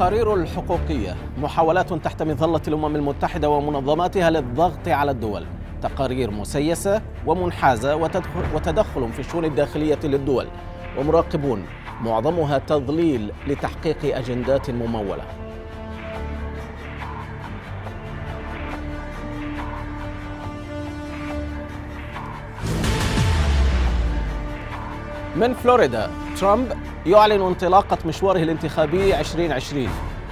التقارير الحقوقية محاولات تحت مظلة الأمم المتحدة ومنظماتها للضغط على الدول تقارير مسيسة ومنحازة وتدخل في الشؤون الداخلية للدول ومراقبون معظمها تضليل لتحقيق أجندات ممولة من فلوريدا ترامب يعلن انطلاقة مشواره الانتخابي 2020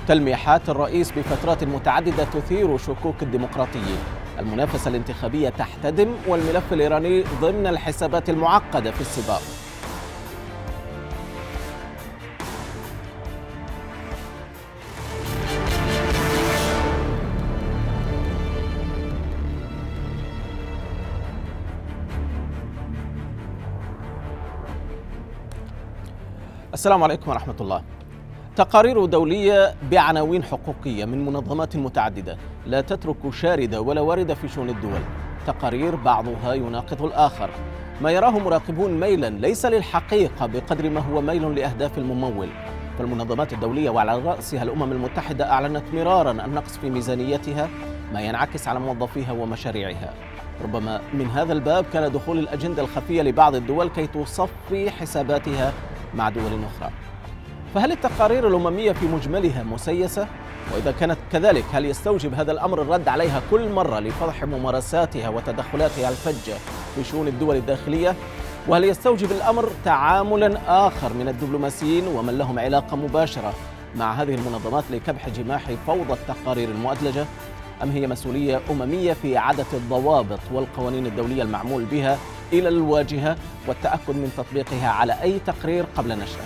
تلميحات الرئيس بفترات متعددة تثير شكوك الديمقراطيين المنافسة الانتخابية تحتدم والملف الإيراني ضمن الحسابات المعقدة في السباق السلام عليكم ورحمة الله تقارير دولية بعناوين حقوقية من منظمات متعددة لا تترك شاردة ولا واردة في شؤون الدول تقارير بعضها يناقض الآخر ما يراه مراقبون ميلا ليس للحقيقة بقدر ما هو ميل لأهداف الممول فالمنظمات الدولية وعلى رأسها الأمم المتحدة أعلنت مرارا النقص في ميزانيتها ما ينعكس على موظفيها ومشاريعها ربما من هذا الباب كان دخول الأجندة الخفية لبعض الدول كي تصفي حساباتها مع دول أخرى فهل التقارير الأممية في مجملها مسيسة؟ وإذا كانت كذلك هل يستوجب هذا الأمر الرد عليها كل مرة لفضح ممارساتها وتدخلاتها الفجة في شؤون الدول الداخلية؟ وهل يستوجب الأمر تعاملا آخر من الدبلوماسيين ومن لهم علاقة مباشرة مع هذه المنظمات لكبح جماح فوضى التقارير المؤدلجة؟ أم هي مسؤولية أممية في إعادة الضوابط والقوانين الدولية المعمول بها إلى الواجهة والتأكد من تطبيقها على أي تقرير قبل نشره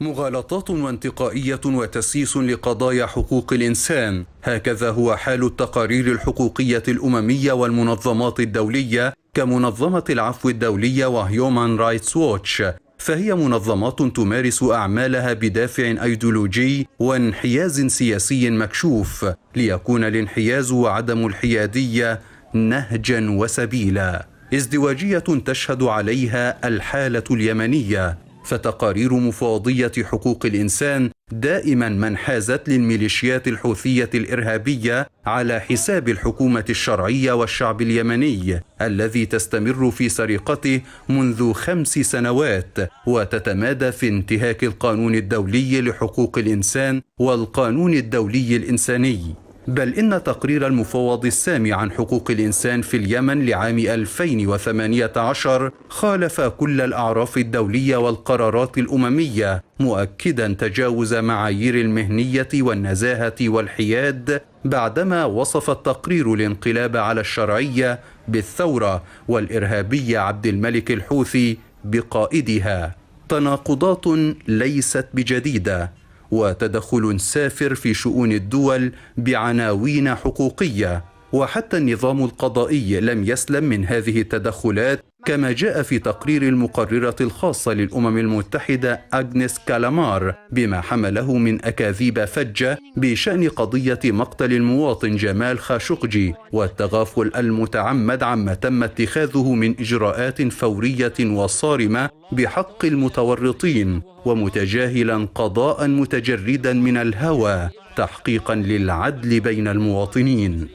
مغالطات وانتقائية وتسييس لقضايا حقوق الإنسان هكذا هو حال التقارير الحقوقية الأممية والمنظمات الدولية كمنظمة العفو الدولية وهيومان رايتس ووتش فهي منظمات تمارس اعمالها بدافع ايديولوجي وانحياز سياسي مكشوف ليكون الانحياز وعدم الحياديه نهجا وسبيلا ازدواجيه تشهد عليها الحاله اليمنيه فتقارير مفوضيه حقوق الانسان دائما ما انحازت للميليشيات الحوثيه الارهابيه على حساب الحكومه الشرعيه والشعب اليمني الذي تستمر في سرقته منذ خمس سنوات وتتمادى في انتهاك القانون الدولي لحقوق الانسان والقانون الدولي الانساني بل إن تقرير المفوض السامي عن حقوق الإنسان في اليمن لعام 2018 خالف كل الأعراف الدولية والقرارات الأممية مؤكدا تجاوز معايير المهنية والنزاهة والحياد بعدما وصف التقرير الانقلاب على الشرعية بالثورة والإرهابية عبد الملك الحوثي بقائدها تناقضات ليست بجديدة وتدخل سافر في شؤون الدول بعناوين حقوقيه وحتى النظام القضائي لم يسلم من هذه التدخلات كما جاء في تقرير المقررة الخاصة للأمم المتحدة أغنيس كالامار بما حمله من أكاذيب فجة بشأن قضية مقتل المواطن جمال خاشقجي والتغافل المتعمد عما تم اتخاذه من إجراءات فورية وصارمة بحق المتورطين ومتجاهلا قضاء متجردا من الهوى تحقيقا للعدل بين المواطنين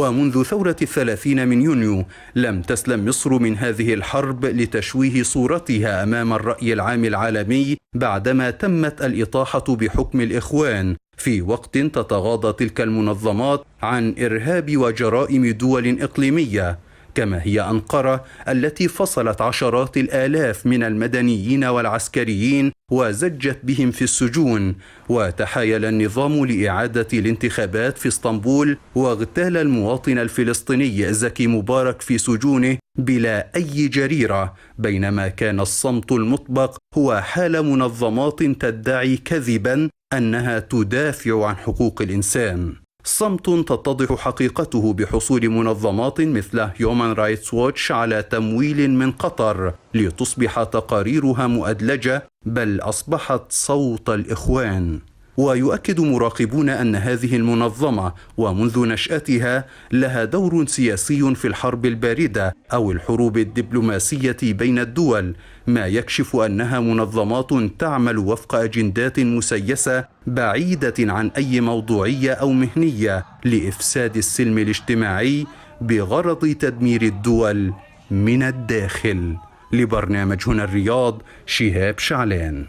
ومنذ ثورة الثلاثين من يونيو لم تسلم مصر من هذه الحرب لتشويه صورتها أمام الرأي العام العالمي بعدما تمت الإطاحة بحكم الإخوان في وقت تتغاضى تلك المنظمات عن إرهاب وجرائم دول إقليمية كما هي أنقرة التي فصلت عشرات الآلاف من المدنيين والعسكريين وزجت بهم في السجون وتحايل النظام لإعادة الانتخابات في اسطنبول واغتال المواطن الفلسطيني زكي مبارك في سجونه بلا أي جريرة بينما كان الصمت المطبق هو حال منظمات تدعي كذبا أنها تدافع عن حقوق الإنسان صمت تتضح حقيقته بحصول منظمات مثل هيومان رايتس ووتش على تمويل من قطر لتصبح تقاريرها مؤدلجه بل اصبحت صوت الاخوان ويؤكد مراقبون ان هذه المنظمه ومنذ نشاتها لها دور سياسي في الحرب البارده او الحروب الدبلوماسيه بين الدول ما يكشف انها منظمات تعمل وفق اجندات مسيسه بعيده عن اي موضوعيه او مهنيه لافساد السلم الاجتماعي بغرض تدمير الدول من الداخل لبرنامج هنا الرياض شهاب شعلان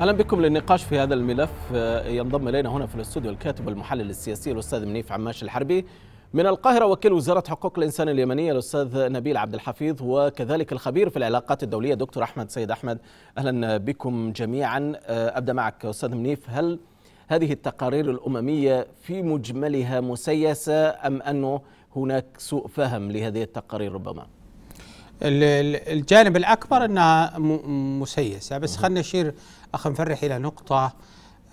اهلا بكم للنقاش في هذا الملف آه، ينضم الينا هنا في الاستوديو الكاتب والمحلل السياسي الاستاذ منيف عماش الحربي من القاهره وكيل وزاره حقوق الانسان اليمنيه الاستاذ نبيل عبد الحفيظ وكذلك الخبير في العلاقات الدوليه دكتور احمد سيد احمد اهلا بكم جميعا آه، ابدا معك استاذ منيف هل هذه التقارير الامميه في مجملها مسيسه ام انه هناك سوء فهم لهذه التقارير ربما؟ الجانب الاكبر انها مسيسه بس خلينا نشير اخ نفرح الى نقطه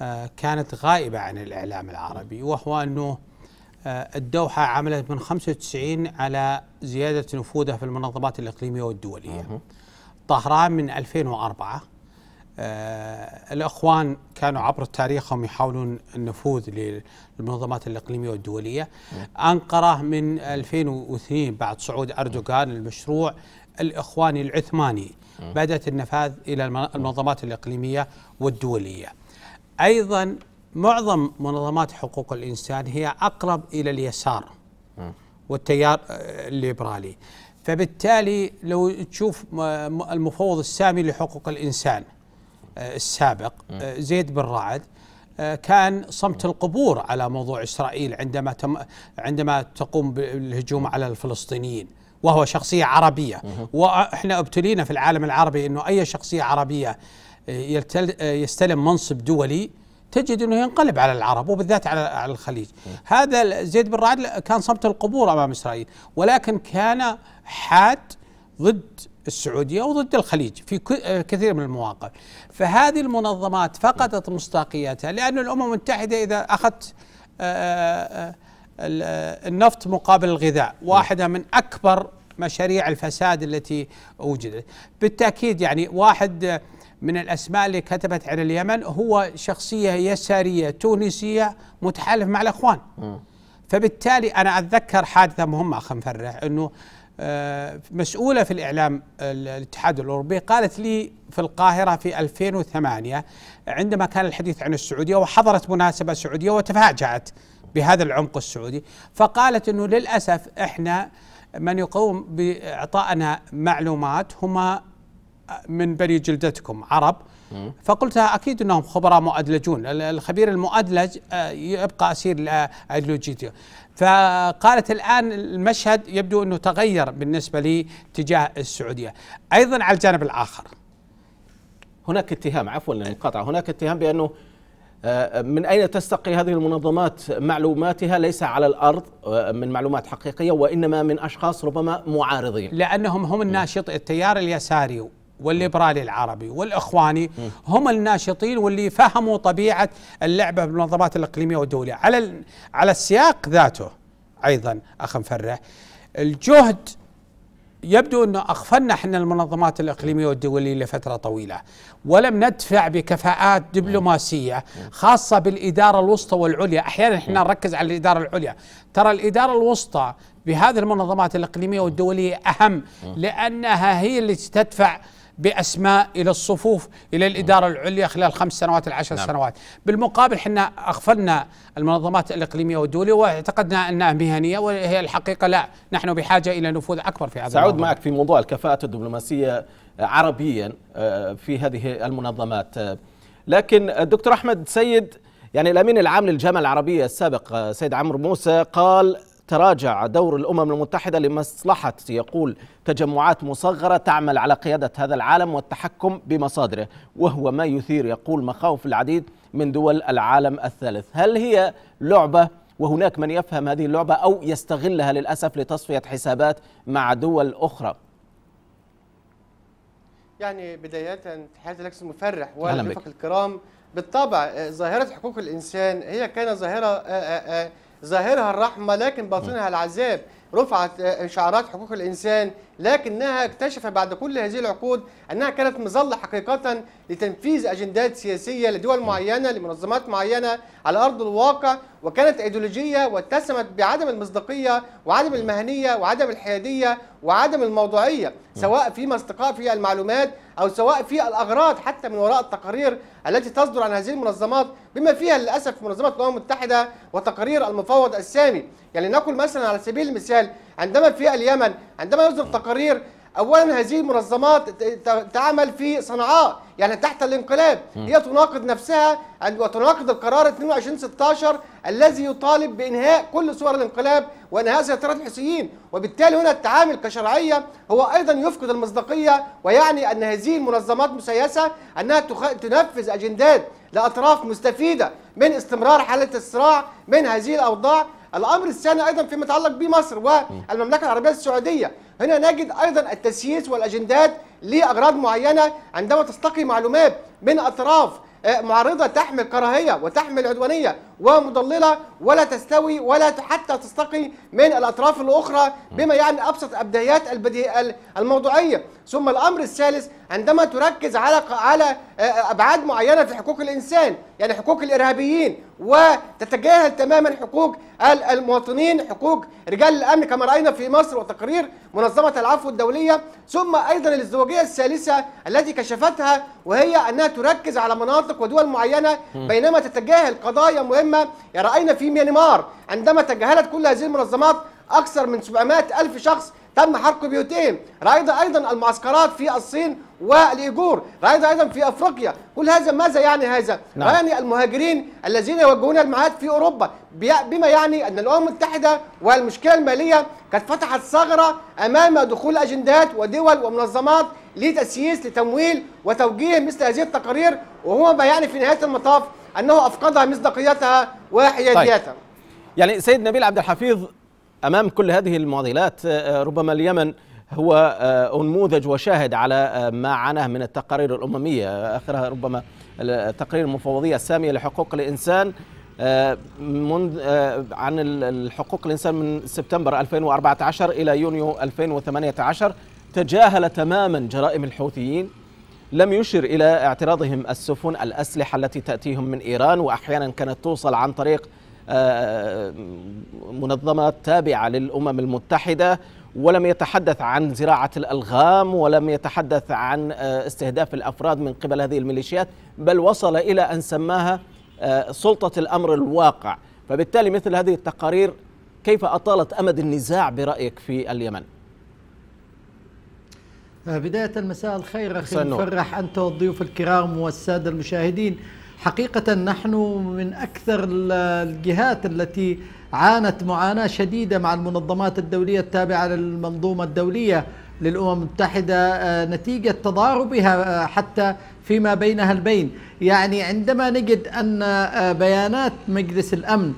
آه، كانت غائبه عن الاعلام العربي وهو انه آه، الدوحه عملت من 95 على زياده نفوذها في المنظمات الاقليميه والدوليه. طهران من 2004 آه، الاخوان كانوا عبر تاريخهم يحاولون النفوذ للمنظمات الاقليميه والدوليه. انقره من 2002 بعد صعود اردوغان المشروع الإخواني العثماني بدأت النفاذ إلى المنظمات الإقليمية والدولية أيضا معظم منظمات حقوق الإنسان هي أقرب إلى اليسار والتيار الليبرالي فبالتالي لو تشوف المفوض السامي لحقوق الإنسان آه، السابق آه، زيد بن رعد آه، كان صمت القبور على موضوع إسرائيل عندما عندما تقوم بالهجوم على الفلسطينيين وهو شخصية عربية وإحنا ابتلينا في العالم العربي أنه أي شخصية عربية آه، آه، يستلم منصب دولي تجد انه ينقلب على العرب وبالذات على الخليج هذا زيد بن رعد كان صمت القبور امام اسرائيل ولكن كان حاد ضد السعوديه وضد الخليج في آه، كثير من المواقف فهذه المنظمات فقدت مصداقيتها لان الامم المتحده اذا اخذت آآ آآ النفط مقابل الغذاء نعم. واحدة من أكبر مشاريع الفساد التي وجدت بالتأكيد يعني واحد من الأسماء اللي كتبت على اليمن هو شخصية يسارية تونسية متحالف مع الأخوان آه. فبالتالي أنا أتذكر حادثة مهمة أخي مفرح أنه آه، مسؤولة في الإعلام الاتحاد الأوروبي قالت لي في القاهرة في 2008 عندما كان الحديث عن السعودية وحضرت مناسبة سعودية وتفاجأت بهذا العمق السعودي فقالت أنه للأسف إحنا من يقوم بإعطائنا معلومات هما من بني جلدتكم عرب فقلت اكيد انهم خبراء مؤدلجون الخبير المؤدلج آه، يبقى اسير لايديولوجيته فقالت الان المشهد يبدو انه تغير بالنسبه لي تجاه السعوديه ايضا على الجانب الاخر هناك اتهام عفوا للمقاطعه هناك اتهام بانه آه، من أين تستقي هذه المنظمات معلوماتها ليس على الأرض آه، من معلومات حقيقية وإنما من أشخاص ربما معارضين لأنهم هم الناشط التيار اليساري والليبرالي العربي والاخواني هم الناشطين واللي فهموا طبيعه اللعبه بالمنظمات الاقليميه والدوليه على على السياق ذاته ايضا اخ مفرح الجهد يبدو أنه أخفنا احنا المنظمات الإقليمية والدولية لفترة طويلة ولم ندفع بكفاءات دبلوماسية خاصة بالإدارة الوسطى والعليا أحيانا احنا نركز على الإدارة العليا ترى الإدارة الوسطى بهذه المنظمات الإقليمية والدولية أهم لأنها هي اللي تدفع بأسماء إلى الصفوف إلى الإدارة العليا خلال خمس سنوات العشر نعم. سنوات بالمقابل حنا أغفلنا المنظمات الإقليمية والدولية واعتقدنا أنها مهنية وهي الحقيقة لا نحن بحاجة إلى نفوذ أكبر في هذا سأعود معك في موضوع الكفاءة الدبلوماسية عربيا آه، في هذه المنظمات آه، لكن الدكتور آه، أحمد سيد يعني الأمين العام للجامعة العربية السابق سيد عمرو موسى قال تراجع دور الأمم المتحدة لمصلحة يقول تجمعات مصغرة تعمل على قيادة هذا العالم والتحكم بمصادره وهو ما يثير يقول مخاوف العديد من دول العالم الثالث هل هي لعبة وهناك من يفهم هذه اللعبة أو يستغلها للأسف لتصفية حسابات مع دول أخرى يعني بداية تحياتي لك مفرح ولضيوفك الكرام بالطبع آه، ظاهرة حقوق الإنسان هي كان ظاهرة آه، آه، ظاهرها الرحمة لكن باطنها العذاب رفعت شعارات حقوق الإنسان لكنها اكتشف بعد كل هذه العقود أنها كانت مظلة حقيقة لتنفيذ أجندات سياسية لدول معينة لمنظمات معينة على أرض الواقع وكانت أيديولوجية واتسمت بعدم المصداقية وعدم المهنية وعدم الحيادية وعدم الموضوعية سواء في استقاء في المعلومات او سواء في الاغراض حتى من وراء التقارير التي تصدر عن هذه المنظمات بما فيها للاسف منظمه الامم المتحده وتقارير المفوض السامي يعني نقول مثلا على سبيل المثال عندما في اليمن عندما يصدر تقارير اولا هذه المنظمات تعمل في صنعاء يعني تحت الانقلاب هي تناقض نفسها وتناقض القرار 2216 الذي يطالب بانهاء كل صور الانقلاب وانهاء سيطره الحوثيين وبالتالي هنا التعامل كشرعيه هو ايضا يفقد المصداقيه ويعني ان هذه المنظمات مسيسه انها تنفذ اجندات لاطراف مستفيده من استمرار حاله الصراع من هذه الاوضاع الامر الثاني ايضا فيما يتعلق بمصر والمملكه العربيه السعوديه هنا نجد ايضا التسييس والاجندات لاغراض معينه عندما تستقي معلومات من اطراف آه، معارضه تحمل كراهيه وتحمل عدوانيه ومضلله ولا تستوي ولا حتى تستقي من الاطراف الاخرى بما يعني ابسط ابديات الموضوعيه ثم الامر الثالث عندما تركز على على آه، آه، ابعاد معينه في حقوق الانسان يعني حقوق الارهابيين وتتجاهل تماما حقوق المواطنين حقوق رجال الامن كما راينا في مصر وتقرير منظمه العفو الدوليه ثم ايضا الازدواجيه الثالثه التي كشفتها وهي انها تركز على مناطق ودول معينه بينما تتجاهل قضايا مهمه الجريمة رأينا في ميانمار عندما تجاهلت كل هذه المنظمات أكثر من 700 ألف شخص تم حرق بيوتهم رأينا أيضا المعسكرات في الصين والإيجور رأينا أيضا في أفريقيا كل هذا ماذا يعني هذا؟ نعم. يعني المهاجرين الذين يوجهون المعاد في أوروبا بما يعني أن الأمم المتحدة والمشكلة المالية قد فتحت ثغرة أمام دخول أجندات ودول ومنظمات لتسييس لتمويل وتوجيه مثل هذه التقارير وهو ما يعني في نهاية المطاف انه افقدها مصداقيتها وحياديتها طيب. يعني سيد نبيل عبد الحفيظ امام كل هذه المعضلات آه، آه، ربما اليمن هو آه، نموذج وشاهد على ما عاناه من التقارير الامميه اخرها ربما تقرير المفوضيه الساميه لحقوق الانسان منذ عن الحقوق الانسان من سبتمبر 2014 الى يونيو 2018 تجاهل تماما جرائم الحوثيين لم يشر إلى اعتراضهم السفن الأسلحة التي تأتيهم من إيران وأحيانا كانت توصل عن طريق آه، منظمات تابعة للأمم المتحدة ولم يتحدث عن زراعة الألغام ولم يتحدث عن آه، استهداف الأفراد من قبل هذه الميليشيات بل وصل إلى أن سماها آه، سلطة الأمر الواقع فبالتالي مثل هذه التقارير كيف أطالت أمد النزاع برأيك في اليمن؟ بداية المساء الخير أخي فرح أنت والضيوف الكرام والسادة المشاهدين حقيقة نحن من أكثر الجهات التي عانت معاناة شديدة مع المنظمات الدولية التابعة للمنظومة الدولية للأمم المتحدة آه، نتيجة تضاربها آه، حتى فيما بينها البين يعني عندما نجد أن آه، بيانات مجلس الأمن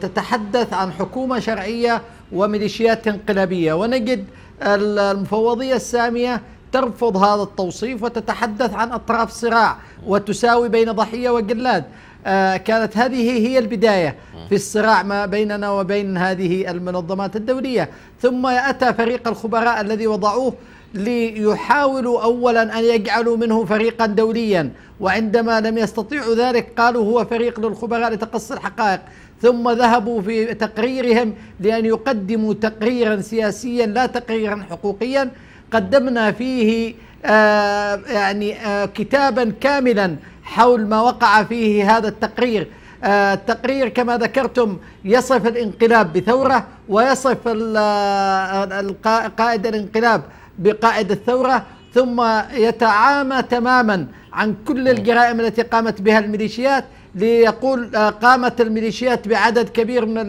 تتحدث عن حكومة شرعية وميليشيات انقلابية ونجد المفوضية السامية ترفض هذا التوصيف وتتحدث عن أطراف صراع وتساوي بين ضحية وجلاد آه، كانت هذه هي البداية في الصراع ما بيننا وبين هذه المنظمات الدولية ثم أتى فريق الخبراء الذي وضعوه ليحاولوا أولا أن يجعلوا منه فريقا دوليا وعندما لم يستطيعوا ذلك قالوا هو فريق للخبراء لتقصي الحقائق ثم ذهبوا في تقريرهم لأن يقدموا تقريرا سياسيا لا تقريرا حقوقيا قدمنا فيه آه يعني آه كتابا كاملا حول ما وقع فيه هذا التقرير آه التقرير كما ذكرتم يصف الانقلاب بثورة ويصف آه، قائد الانقلاب بقائد الثورة ثم يتعامى تماما عن كل الجرائم التي قامت بها الميليشيات ليقول آه، قامت الميليشيات بعدد كبير من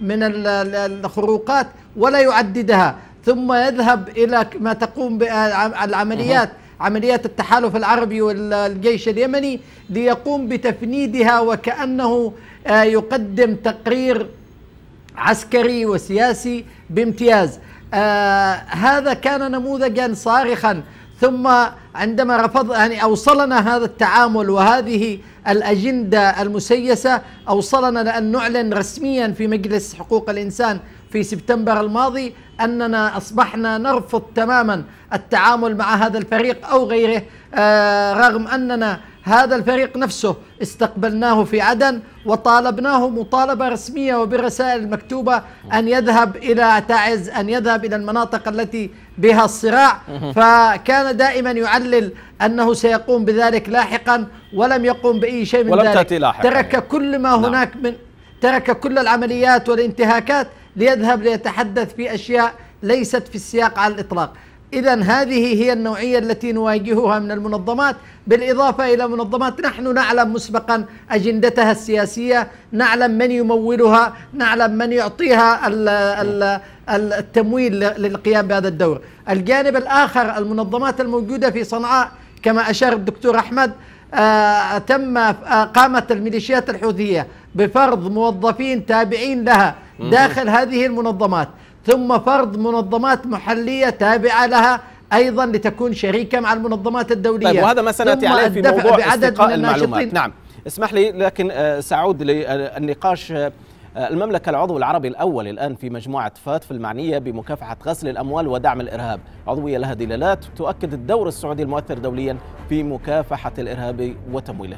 من الخروقات ولا يعددها ثم يذهب الى ما تقوم بالعمليات آه، عمليات التحالف العربي والجيش اليمني ليقوم بتفنيدها وكانه آه، يقدم تقرير عسكري وسياسي بامتياز آه هذا كان نموذجا صارخا ثم عندما رفض يعني أوصلنا هذا التعامل وهذه الأجندة المسيسة أوصلنا لأن نعلن رسميا في مجلس حقوق الإنسان في سبتمبر الماضي أننا أصبحنا نرفض تماما التعامل مع هذا الفريق أو غيره آه، رغم أننا هذا الفريق نفسه استقبلناه في عدن وطالبناه مطالبة رسمية وبرسائل مكتوبة أن يذهب إلى تعز أن يذهب إلى المناطق التي بها الصراع فكان دائما يعلل أنه سيقوم بذلك لاحقا ولم يقوم بأي شيء من ولم ذلك تأتي لاحقا ترك كل ما نعم. هناك من ترك كل العمليات والانتهاكات ليذهب ليتحدث في أشياء ليست في السياق على الإطلاق اذا هذه هي النوعيه التي نواجهها من المنظمات بالاضافه الى منظمات نحن نعلم مسبقا اجندتها السياسيه، نعلم من يمولها، نعلم من يعطيها التمويل للقيام بهذا الدور. الجانب الاخر المنظمات الموجوده في صنعاء كما اشار الدكتور احمد آه، تم آه، قامت الميليشيات الحوثيه بفرض موظفين تابعين لها داخل هذه المنظمات ثم فرض منظمات محلية تابعة لها أيضا لتكون شريكة مع المنظمات الدولية طيب وهذا ما سنأتي عليه في موضوع استقاء المعلومات نعم اسمح لي لكن آه، سأعود للنقاش آه، المملكة العضو العربي الأول الآن في مجموعة فاتف المعنية بمكافحة غسل الأموال ودعم الإرهاب عضوية لها دلالات تؤكد الدور السعودي المؤثر دوليا في مكافحة الإرهاب وتمويله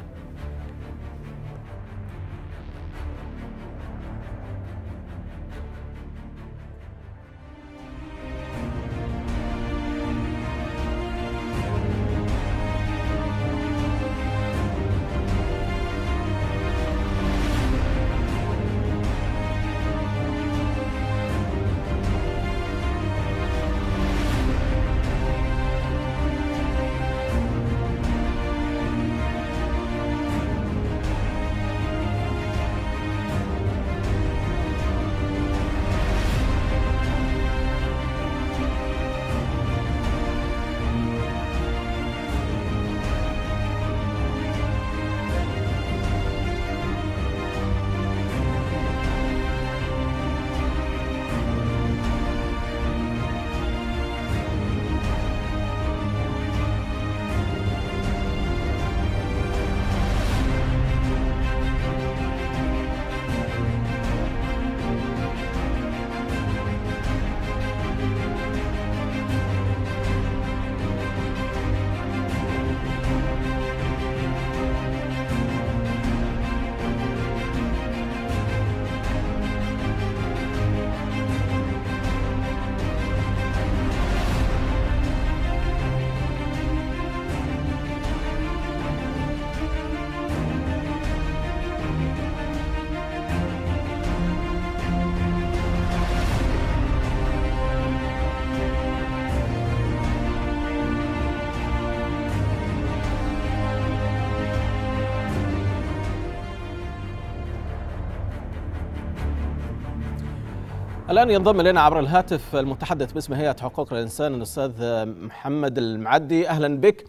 الآن ينضم إلينا عبر الهاتف المتحدث باسم هيئة حقوق الإنسان الأستاذ محمد المعدي أهلا بك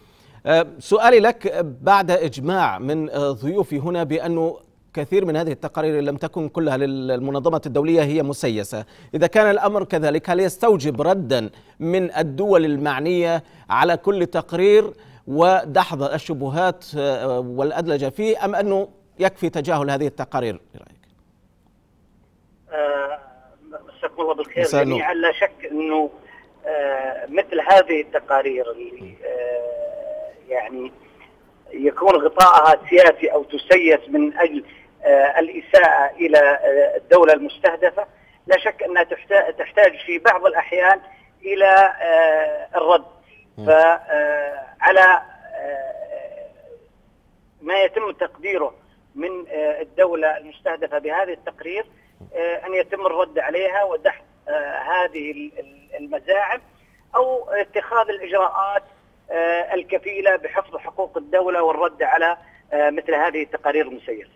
آه، سؤالي لك بعد إجماع من ضيوفي هنا بأنه كثير من هذه التقارير لم تكن كلها للمنظمة الدولية هي مسيسة إذا كان الأمر كذلك هل يستوجب ردا من الدول المعنية على كل تقرير ودحض الشبهات آه، والأدلجة فيه أم أنه يكفي تجاهل هذه التقارير برأيك؟ آه، الله بالخير جميعا لا شك انه آه، مثل هذه التقارير اللي آه، يعني يكون غطاءها سياسي او تسيس من اجل آه، الاساءه الى الدوله المستهدفه لا شك انها تحتاج في بعض الاحيان الى الرد فعلى ما يتم تقديره من الدوله المستهدفه بهذا التقرير آه، ان يتم الرد عليها ودحض آه، هذه المزاعم او اتخاذ الاجراءات آه، الكفيله بحفظ حقوق الدوله والرد على مثل هذه التقارير المسيسه.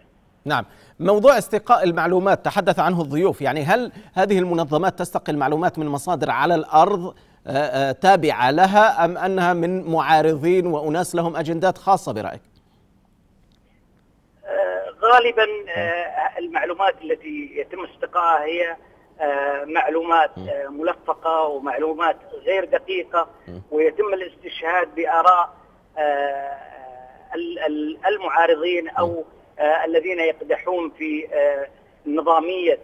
نعم، موضوع استقاء المعلومات تحدث عنه الضيوف، يعني هل هذه المنظمات تستقي المعلومات من مصادر على الارض تابعه لها ام انها من معارضين واناس لهم اجندات خاصه برايك؟ غالبا آه، المعلومات التي يتم استقاها هي آه، معلومات آه، ملفقه ومعلومات غير دقيقه ويتم الاستشهاد باراء المعارضين او الذين يقدحون في نظاميه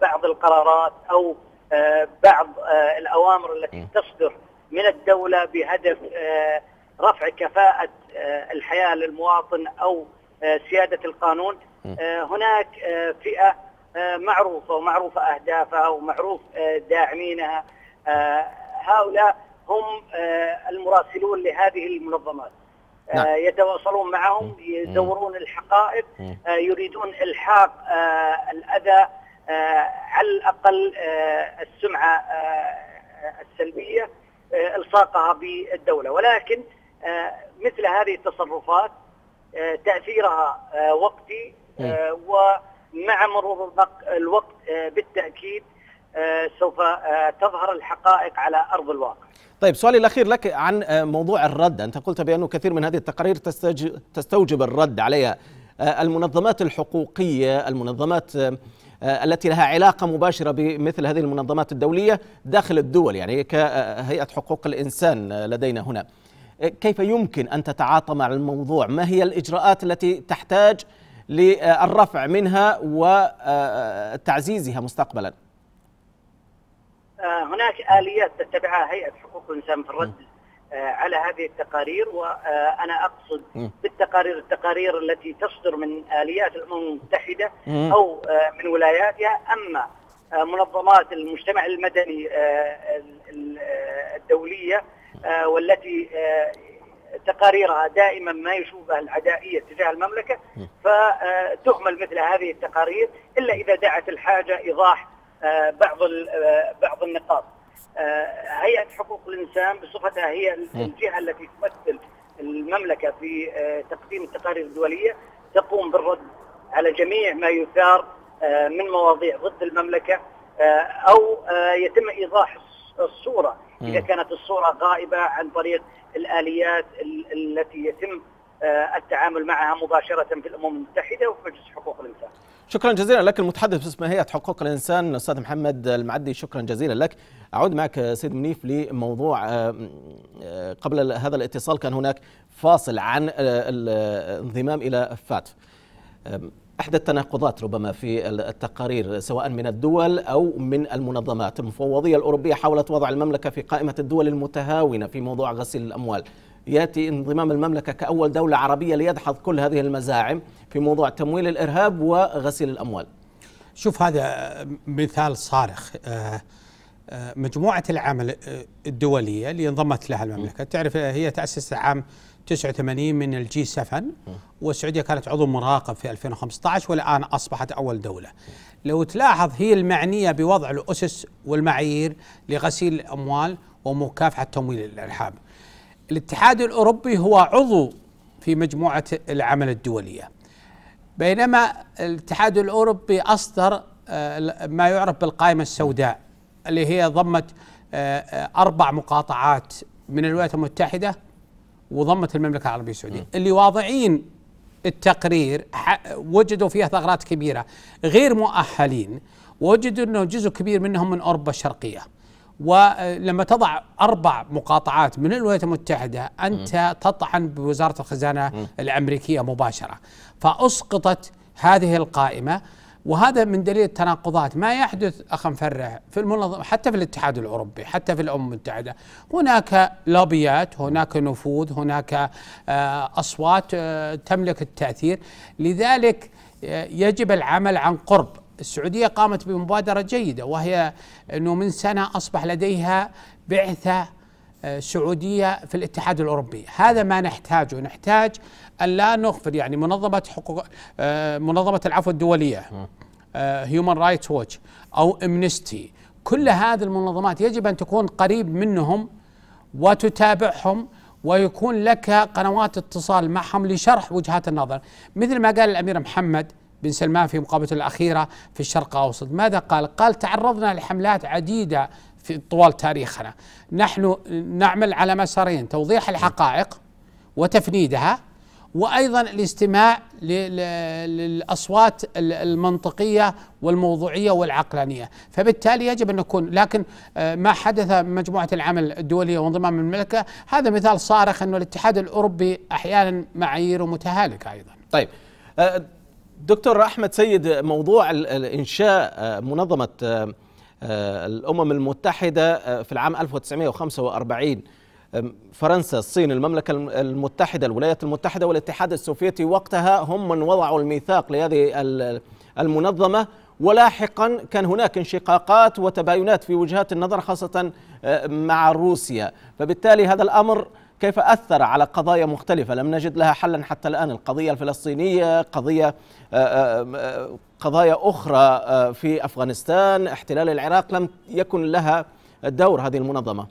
بعض القرارات او بعض الاوامر التي تصدر من الدوله بهدف رفع كفاءه الحياه للمواطن او آه، سياده القانون آه، هناك آه، فئه معروفه ومعروفة اهدافها ومعروف داعمينها هؤلاء هم المراسلون لهذه المنظمات نعم. يتواصلون معهم يدورون الحقائق يريدون الحاق الاذى على الاقل السمعه السلبيه الصاقها بالدوله ولكن مثل هذه التصرفات آه، تاثيرها آه، وقتي آه، ومع مرور الوقت بالتاكيد سوف تظهر الحقائق على ارض الواقع. طيب سؤالي الاخير لك عن موضوع الرد، انت قلت بانه كثير من هذه التقارير تستوجب الرد عليها. المنظمات الحقوقيه، المنظمات التي لها علاقه مباشره بمثل هذه المنظمات الدوليه داخل الدول يعني كهيئه حقوق الانسان لدينا هنا. كيف يمكن أن تتعاطى مع الموضوع ما هي الإجراءات التي تحتاج للرفع منها وتعزيزها مستقبلا آه، هناك آليات تتبعها هيئة حقوق الإنسان في الرد آه، على هذه التقارير وأنا أقصد بالتقارير التقارير التي تصدر من آليات الأمم المتحدة أو آه، من ولاياتها أما منظمات المجتمع المدني الدولية آه، والتي آه، تقاريرها دائما ما يشوبها العدائية تجاه المملكة فتهمل مثل هذه التقارير إلا إذا دعت الحاجة إيضاح آه، بعض بعض النقاط هيئة حقوق الإنسان بصفتها هي الجهة التي تمثل المملكة في تقديم التقارير الدولية تقوم بالرد على جميع ما يثار من مواضيع ضد المملكة أو يتم إيضاح الصورة اذا كانت الصوره غائبه عن طريق الاليات التي يتم آه، التعامل معها مباشره في الامم المتحده وفي مجلس حقوق الانسان. شكرا جزيلا لك المتحدث باسم هيئه حقوق الانسان الاستاذ محمد المعدي شكرا جزيلا لك. اعود معك آه، سيد منيف لموضوع آه، قبل هذا الاتصال كان هناك فاصل عن الانضمام الى فاتف. احدى التناقضات ربما في التقارير سواء من الدول او من المنظمات المفوضيه الاوروبيه حاولت وضع المملكه في قائمه الدول المتهاونه في موضوع غسيل الاموال ياتي انضمام المملكه كاول دوله عربيه ليدحض كل هذه المزاعم في موضوع تمويل الارهاب وغسيل الاموال شوف هذا مثال صارخ آه آه، مجموعة العمل آه، الدولية اللي انضمت لها المملكة تعرف آه، هي تأسست عام 89 من الجي 7 والسعودية كانت عضو مراقب في 2015 والآن أصبحت أول دولة لو تلاحظ هي المعنية بوضع الأسس والمعايير لغسيل الأموال ومكافحة تمويل الإرهاب الاتحاد الأوروبي هو عضو في مجموعة العمل الدولية بينما الاتحاد الأوروبي أصدر ما يعرف بالقائمة السوداء اللي هي ضمت آه، آه، أربع مقاطعات من الولايات المتحدة وضمت المملكة العربية السعودية اللي واضعين التقرير وجدوا فيها ثغرات كبيرة غير مؤهلين ووجدوا أنه جزء كبير منهم من أوروبا الشرقية ولما آه، تضع أربع مقاطعات من الولايات المتحدة أنت م. تطعن بوزارة الخزانة م. الأمريكية مباشرة فأسقطت هذه القائمة وهذا من دليل التناقضات ما يحدث اخ مفرع في المنظمه حتى في الاتحاد الاوروبي حتى في الامم المتحده هناك لوبيات هناك نفوذ هناك آه، اصوات آه، تملك التاثير لذلك آه، يجب العمل عن قرب السعوديه قامت بمبادره جيده وهي انه من سنه اصبح لديها بعثه سعوديه في الاتحاد الاوروبي هذا ما نحتاجه نحتاج أن لا نغفل يعني منظمة حقوق آه، منظمة العفو الدولية هيومن رايتس ووتش أو امنستي كل هذه المنظمات يجب أن تكون قريب منهم وتتابعهم ويكون لك قنوات اتصال معهم لشرح وجهات النظر مثل ما قال الأمير محمد بن سلمان في مقابلته الأخيرة في الشرق الأوسط ماذا قال؟ قال تعرضنا لحملات عديدة في طوال تاريخنا نحن نعمل على مسارين توضيح الحقائق وتفنيدها وايضا الاستماع للاصوات المنطقيه والموضوعيه والعقلانيه، فبالتالي يجب ان نكون لكن آه، ما حدث مجموعه العمل الدوليه وانضمام المملكه هذا مثال صارخ انه الاتحاد الاوروبي احيانا معاييره متهالكه ايضا. طيب آه، دكتور احمد سيد موضوع انشاء آه، منظمه الامم المتحده في العام 1945 فرنسا الصين المملكة المتحدة الولايات المتحدة والاتحاد السوفيتي وقتها هم من وضعوا الميثاق لهذه المنظمة ولاحقا كان هناك انشقاقات وتباينات في وجهات النظر خاصة مع روسيا فبالتالي هذا الأمر كيف أثر على قضايا مختلفة لم نجد لها حلا حتى الآن القضية الفلسطينية قضية قضايا أخرى في أفغانستان احتلال العراق لم يكن لها دور هذه المنظمة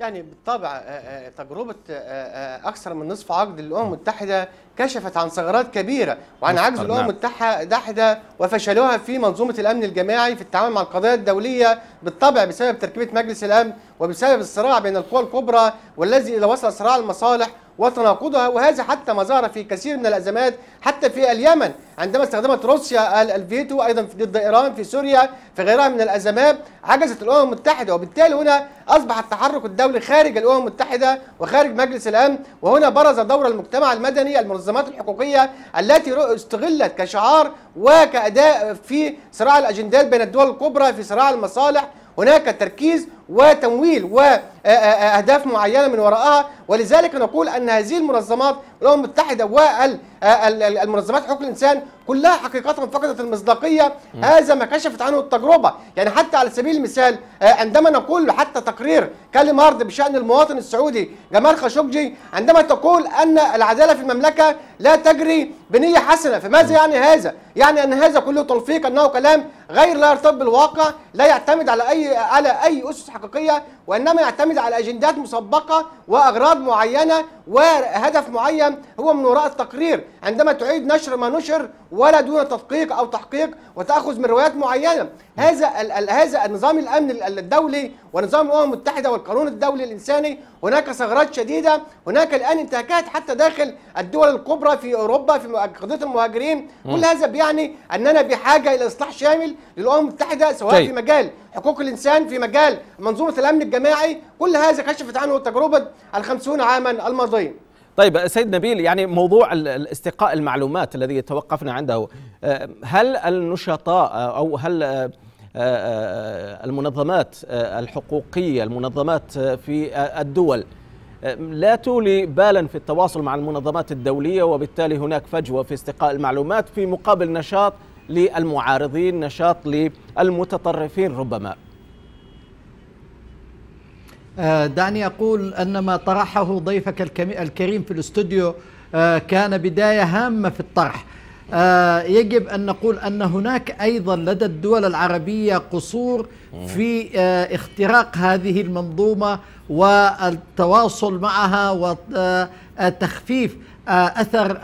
يعني بالطبع آه، آه، تجربة آه، أكثر من نصف عقد للأمم المتحدة كشفت عن ثغرات كبيرة وعن عجز الأمم نعم. المتحدة وفشلوها في منظومة الأمن الجماعي في التعامل مع القضايا الدولية بالطبع بسبب تركيبة مجلس الأمن وبسبب الصراع بين القوى الكبرى والذي إذا وصل صراع المصالح وتناقضها وهذا حتى ما ظهر في كثير من الأزمات حتى في اليمن عندما استخدمت روسيا الفيتو أيضا ضد إيران في سوريا في غيرها من الأزمات عجزت الأمم المتحدة وبالتالي هنا أصبح التحرك الدولي خارج الأمم المتحدة وخارج مجلس الأمن وهنا برز دور المجتمع المدني المنظمات الحقوقية التي استغلت كشعار وكأداء في صراع الأجندات بين الدول الكبرى في صراع المصالح هناك تركيز وتمويل واهداف معينه من وراءها ولذلك نقول ان هذه المنظمات الامم المتحده والمنظمات حقوق الانسان كلها حقيقه فقدت المصداقيه هذا ما كشفت عنه التجربه يعني حتى على سبيل المثال آه، عندما نقول حتى تقرير كلم هارد بشان المواطن السعودي جمال خاشقجي عندما تقول ان العداله في المملكه لا تجري بنيه حسنه فماذا يعني هذا يعني ان هذا كله تلفيق انه كلام غير لا يرتبط بالواقع لا يعتمد على اي على اي اسس حقيقيه وانما يعتمد على اجندات مسبقه واغراض معينه وهدف معين هو من وراء التقرير عندما تعيد نشر ما نشر ولا دون تدقيق او تحقيق وتاخذ من روايات معينه هذا هذا النظام الامن الدولي ونظام الامم المتحده والقانون الدولي الانساني هناك ثغرات شديده هناك الان انتهاكات حتى داخل الدول الكبرى في اوروبا في قضيه المهاجرين كل هذا بيعني اننا بحاجه الى اصلاح شامل للامم المتحده سواء في طيب. مجال حقوق الانسان في مجال منظومه الامن الجماعي كل هذا كشفت عنه تجربه ال 50 عاما الماضيه القيم طيب سيد نبيل يعني موضوع استقاء المعلومات الذي توقفنا عنده آه، هل النشطاء او هل آه، آه، المنظمات الحقوقيه المنظمات في الدول لا تولي بالا في التواصل مع المنظمات الدوليه وبالتالي هناك فجوه في استقاء المعلومات في مقابل نشاط للمعارضين نشاط للمتطرفين ربما آه، دعني أقول أن ما طرحه ضيفك الكريم في الاستوديو آه، كان بداية هامة في الطرح آه، يجب أن نقول أن هناك أيضا لدى الدول العربية قصور في اختراق هذه المنظومة والتواصل معها وتخفيف أثر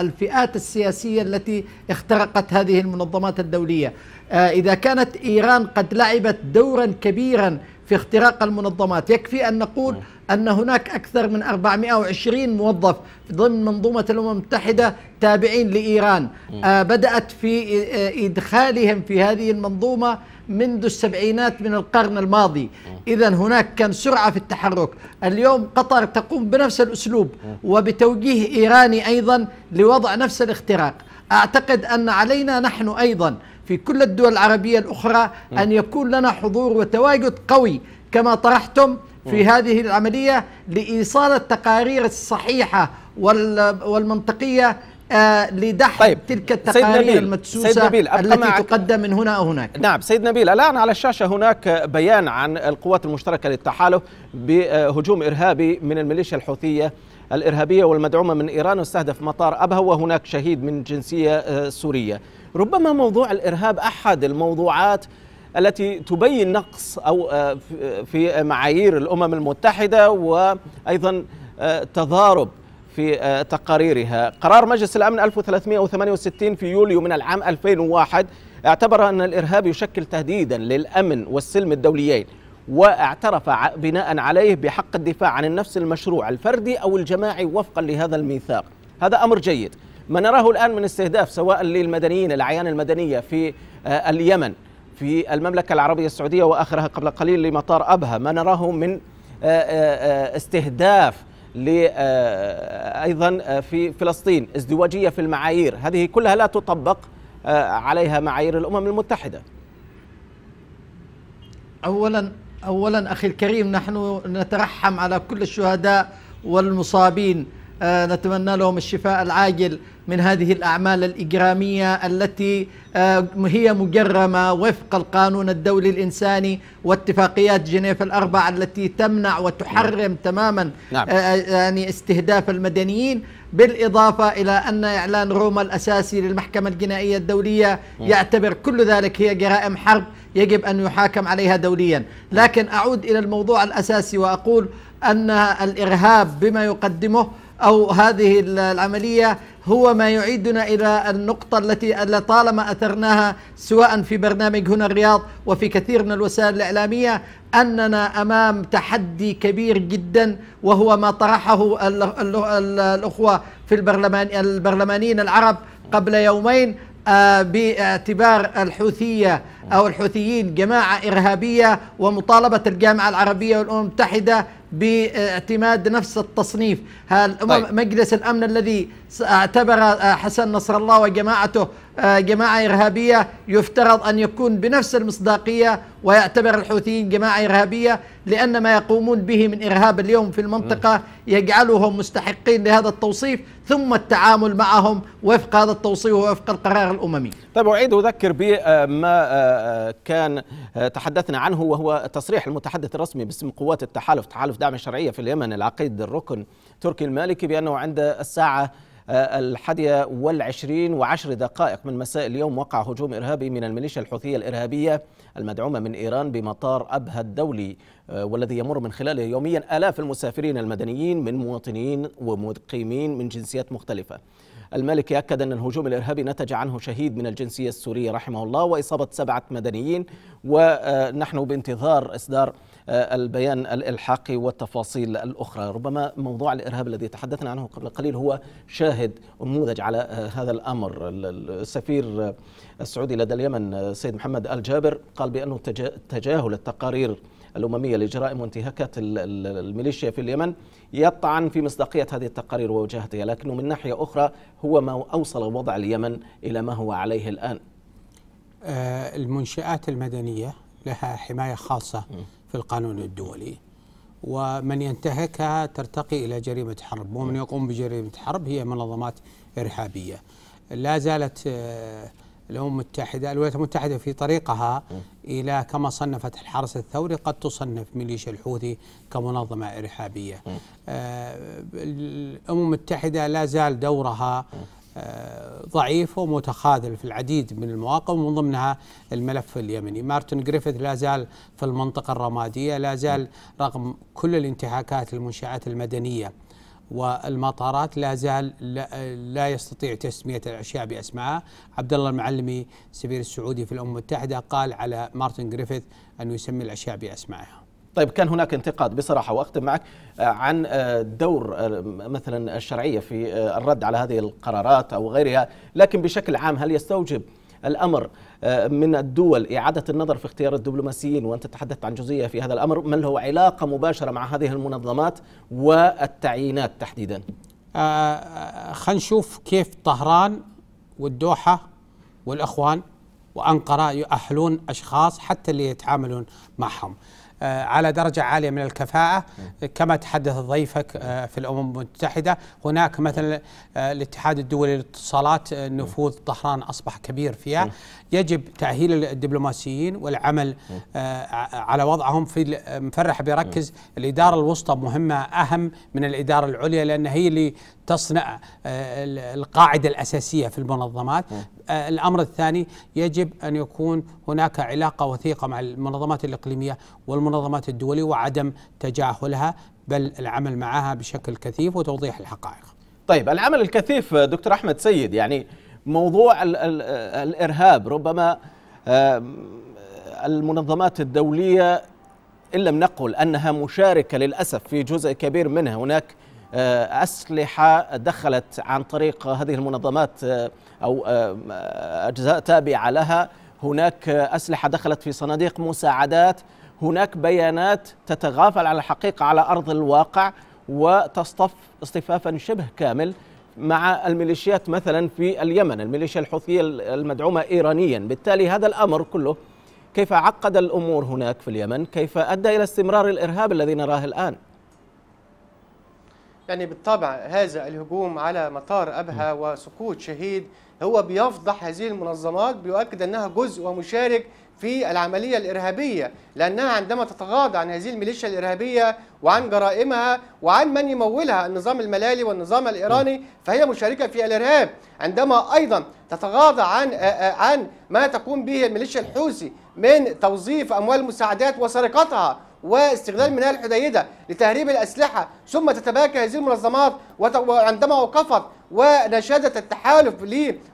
الفئات السياسية التي اخترقت هذه المنظمات الدولية إذا كانت إيران قد لعبت دورا كبيرا في اختراق المنظمات يكفي أن نقول نعم. أن هناك أكثر من 420 موظف ضمن منظومة الأمم المتحدة تابعين لإيران نعم. آه بدأت في آه، إدخالهم في هذه المنظومة منذ السبعينات من القرن الماضي نعم. إذا هناك كان سرعة في التحرك اليوم قطر تقوم بنفس الأسلوب وبتوجيه إيراني أيضا لوضع نفس الاختراق أعتقد أن علينا نحن أيضا في كل الدول العربية الأخرى أن يكون لنا حضور وتواجد قوي كما طرحتم في هذه العملية لإيصال التقارير الصحيحة والمنطقية آه، لدحض طيب. تلك التقارير سيد المدسوسة سيد نبيل التي معك. تقدم من هنا أو هناك نعم سيد نبيل الآن على الشاشة هناك بيان عن القوات المشتركة للتحالف بهجوم إرهابي من الميليشيا الحوثية الإرهابية والمدعومة من إيران واستهدف مطار أبها وهناك شهيد من جنسية آه، سورية ربما موضوع الارهاب احد الموضوعات التي تبين نقص او آه، في معايير الامم المتحده وايضا آه، تضارب في آه، تقاريرها قرار مجلس الامن 1368 في يوليو من العام 2001 اعتبر ان الارهاب يشكل تهديدا للامن والسلم الدوليين واعترف بناء عليه بحق الدفاع عن النفس المشروع الفردي او الجماعي وفقا لهذا الميثاق هذا امر جيد ما نراه الآن من استهداف سواء للمدنيين الأعيان المدنية في آه، اليمن في المملكة العربية السعودية وآخرها قبل قليل لمطار أبها ما نراه من آه، آه، استهداف أيضا في فلسطين ازدواجية في المعايير هذه كلها لا تطبق عليها معايير الأمم المتحدة أولا أولا أخي الكريم نحن نترحم على كل الشهداء والمصابين آه، نتمنى لهم الشفاء العاجل من هذه الأعمال الإجرامية التي آه، هي مجرمة وفق القانون الدولي الإنساني واتفاقيات جنيف الأربعة التي تمنع وتحرم نعم. تماما نعم. آه، يعني استهداف المدنيين بالإضافة إلى أن إعلان روما الأساسي للمحكمة الجنائية الدولية يعتبر كل ذلك هي جرائم حرب يجب أن يحاكم عليها دوليا نعم. لكن أعود إلى الموضوع الأساسي وأقول أن الإرهاب بما يقدمه أو هذه العملية هو ما يعيدنا إلى النقطة التي طالما أثرناها سواء في برنامج هنا الرياض وفي كثير من الوسائل الإعلامية أننا أمام تحدي كبير جدا وهو ما طرحه الأخوة في البرلمان البرلمانيين العرب قبل يومين آه، باعتبار الحوثية أو الحوثيين جماعة إرهابية ومطالبة الجامعة العربية والأمم المتحدة باعتماد نفس التصنيف هل أمم طيب. مجلس الأمن الذي اعتبر حسن نصر الله وجماعته آه، جماعة إرهابية يفترض أن يكون بنفس المصداقية ويعتبر الحوثيين جماعة إرهابية لأن ما يقومون به من إرهاب اليوم في المنطقة يجعلهم مستحقين لهذا التوصيف ثم التعامل معهم وفق هذا التوصيف ووفق القرار الأممي طيب أعيد أذكر بما آه، آه، كان تحدثنا عنه وهو تصريح المتحدث الرسمي باسم قوات التحالف تحالف دعم الشرعية في اليمن العقيد الركن تركي المالكي بأنه عند الساعة الحادية والعشرين وعشر دقائق من مساء اليوم وقع هجوم إرهابي من الميليشيا الحوثية الإرهابية المدعومة من إيران بمطار أبها الدولي آه، والذي يمر من خلاله يوميا آلاف المسافرين المدنيين من مواطنين ومقيمين من جنسيات مختلفة المالك أكد أن الهجوم الإرهابي نتج عنه شهيد من الجنسية السورية رحمه الله وإصابة سبعة مدنيين ونحن بانتظار إصدار آه، البيان الإلحاقي والتفاصيل الأخرى ربما موضوع الإرهاب الذي تحدثنا عنه قبل قليل هو شاهد نموذج على آه، هذا الأمر السفير السعودي لدى اليمن السيد آه، محمد الجابر قال بأنه تجاهل التقارير الأممية لجرائم وانتهاكات الميليشيا في اليمن يطعن في مصداقية هذه التقارير ووجاهتها لكنه من ناحية أخرى هو ما أوصل وضع اليمن إلى ما هو عليه الآن المنشآت المدنية لها حماية خاصة م. في القانون الدولي ومن ينتهكها ترتقي إلى جريمة حرب ومن يقوم بجريمة حرب هي منظمات إرهابية لا زالت آه، الأمم المتحدة الولايات المتحدة في طريقها إلى كما صنفت الحرس الثوري قد تصنف ميليشيا الحوثي كمنظمة إرهابية آه، الأمم المتحدة لا زال دورها آه، ضعيف ومتخاذل في العديد من المواقف ومن ضمنها الملف اليمني مارتن جريفيث لا زال في المنطقة الرمادية لا زال رغم كل الانتهاكات للمنشآت المدنية والمطارات لا زال لا يستطيع تسميه الاشياء باسمائها، عبد الله المعلمي سبير السعودي في الامم المتحده قال على مارتن جريفيث انه يسمي الاشياء باسمائها. طيب كان هناك انتقاد بصراحة وأختم معك آه، عن آه، دور آه، مثلا الشرعية في الرد على هذه القرارات أو غيرها لكن بشكل عام هل يستوجب الامر من الدول اعاده النظر في اختيار الدبلوماسيين وانت تحدثت عن جزئيه في هذا الامر ما له علاقه مباشره مع هذه المنظمات والتعيينات تحديدا؟ آه خلينا نشوف كيف طهران والدوحه والاخوان وانقره يؤهلون اشخاص حتى اللي يتعاملون معهم. آه، على درجة عالية من الكفاءة نعم. كما تحدث ضيفك آه، في الأمم المتحدة هناك مثلا آه، الاتحاد الدولي للاتصالات نعم. نفوذ طهران أصبح كبير فيها نعم. يجب تأهيل الدبلوماسيين والعمل على وضعهم في مفرح بيركز الإدارة الوسطى مهمة أهم من الإدارة العليا لأن هي اللي تصنع آه، القاعدة الأساسية في المنظمات آه، الأمر الثاني يجب أن يكون هناك علاقة وثيقة مع المنظمات الإقليمية والمنظمات الدولية وعدم تجاهلها بل العمل معها بشكل كثيف وتوضيح الحقائق طيب العمل الكثيف دكتور أحمد سيد يعني موضوع الـ الـ الإرهاب ربما المنظمات الدولية إن لم نقل أنها مشاركة للأسف في جزء كبير منها هناك آه، أسلحة دخلت عن طريق هذه المنظمات آه، أو آه، أجزاء تابعة لها هناك أسلحة دخلت في صناديق مساعدات هناك بيانات تتغافل على الحقيقة على أرض الواقع وتصطف اصطفافا شبه كامل مع الميليشيات مثلا في اليمن الميليشيا الحوثية المدعومة إيرانيا بالتالي هذا الأمر كله كيف عقد الأمور هناك في اليمن كيف أدى إلى استمرار الإرهاب الذي نراه الآن يعني بالطبع هذا الهجوم على مطار أبها وسقوط شهيد هو بيفضح هذه المنظمات بيؤكد أنها جزء ومشارك في العملية الإرهابية لأنها عندما تتغاضى عن هذه الميليشيا الإرهابية وعن جرائمها وعن من يمولها النظام الملالي والنظام الإيراني فهي مشاركة في الإرهاب عندما أيضا تتغاضى عن عن ما تقوم به الميليشيا الحوثي من توظيف أموال المساعدات وسرقتها واستغلال مناهل الحديده لتهريب الأسلحة ثم تتباكى هذه المنظمات وعندما وقفت ونشدت التحالف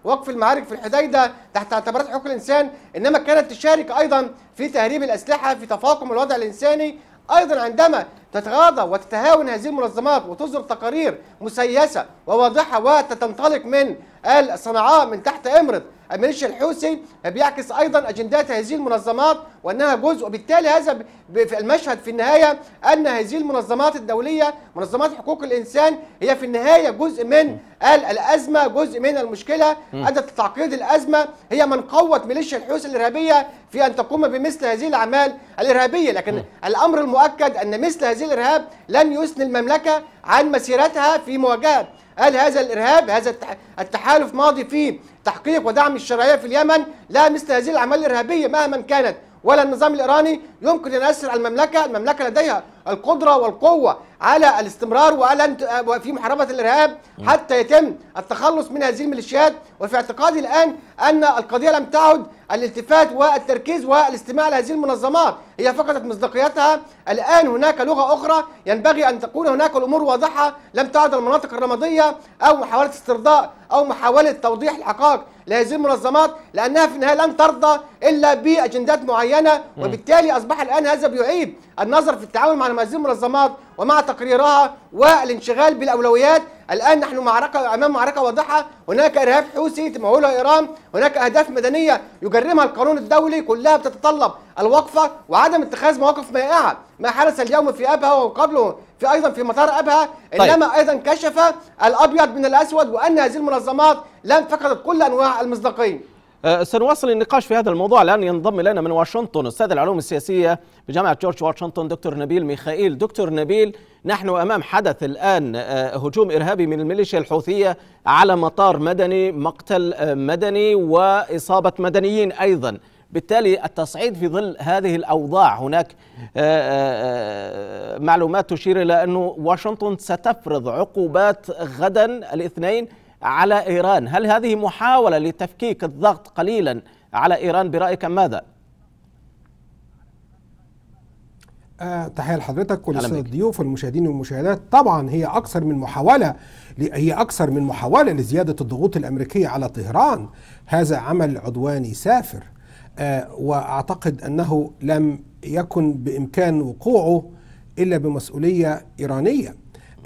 لوقف المعارك في الحديدة تحت اعتبارات حقوق الإنسان إنما كانت تشارك أيضا في تهريب الأسلحة في تفاقم الوضع الإنساني أيضا عندما تتغاضى وتتهاون هذه المنظمات وتصدر تقارير مسيسة وواضحة وتنطلق من الصنعاء من تحت إمرة الميليشيا الحوثي بيعكس ايضا اجندات هذه المنظمات وانها جزء وبالتالي هذا في المشهد في النهايه ان هذه المنظمات الدوليه منظمات حقوق الانسان هي في النهايه جزء من الازمه جزء من المشكله ادت لتعقيد الازمه هي من قوت ميليشيا الحوثي الارهابيه في ان تقوم بمثل هذه الاعمال الارهابيه لكن م. الامر المؤكد ان مثل هذه الارهاب لن يثني المملكه عن مسيرتها في مواجهه هل هذا الارهاب هذا التحالف ماضي في تحقيق ودعم الشرعيه في اليمن لا مثل هذه الاعمال الارهابيه مهما كانت ولا النظام الايراني يمكن ان يؤثر على المملكه المملكه لديها القدره والقوه على الاستمرار وعلى آه، في محاربه الارهاب حتى يتم التخلص من هذه الميليشيات وفي اعتقادي الان ان القضيه لم تعد الالتفات والتركيز والاستماع لهذه المنظمات هي فقدت مصداقيتها الان هناك لغه اخرى ينبغي ان تكون هناك الامور واضحه لم تعد المناطق الرماديه او محاوله استرضاء او محاوله توضيح الحقائق لهذه المنظمات لانها في النهايه لن ترضى الا باجندات معينه وبالتالي اصبح الان هذا بيعيب النظر في التعامل مع هذه المنظمات ومع تقريرها والانشغال بالاولويات الان نحن معركه امام معركه واضحه هناك ارهاب حوثي تمولها ايران هناك اهداف مدنيه يجرمها القانون الدولي كلها بتتطلب الوقفه وعدم اتخاذ مواقف مائعه ما حدث اليوم في ابها وقبله في ايضا في مطار ابها طيب. انما طيب. ايضا كشف الابيض من الاسود وان هذه المنظمات لن فقدت كل انواع المصداقيه آه، سنواصل النقاش في هذا الموضوع الآن ينضم إلينا من واشنطن أستاذ العلوم السياسية بجامعة جورج واشنطن دكتور نبيل ميخائيل دكتور نبيل نحن أمام حدث الآن آه، هجوم إرهابي من الميليشيا الحوثية على مطار مدني مقتل آه، مدني وإصابة مدنيين أيضا بالتالي التصعيد في ظل هذه الأوضاع هناك معلومات تشير إلى أن واشنطن ستفرض عقوبات غدا الاثنين على إيران هل هذه محاولة لتفكيك الضغط قليلا على إيران برأيك ماذا؟ أه تحية لحضرتك وللسادة الضيوف والمشاهدين والمشاهدات طبعا هي أكثر من محاولة هي أكثر من محاولة لزيادة الضغوط الأمريكية على طهران هذا عمل عدواني سافر أه وأعتقد أنه لم يكن بإمكان وقوعه إلا بمسؤولية إيرانية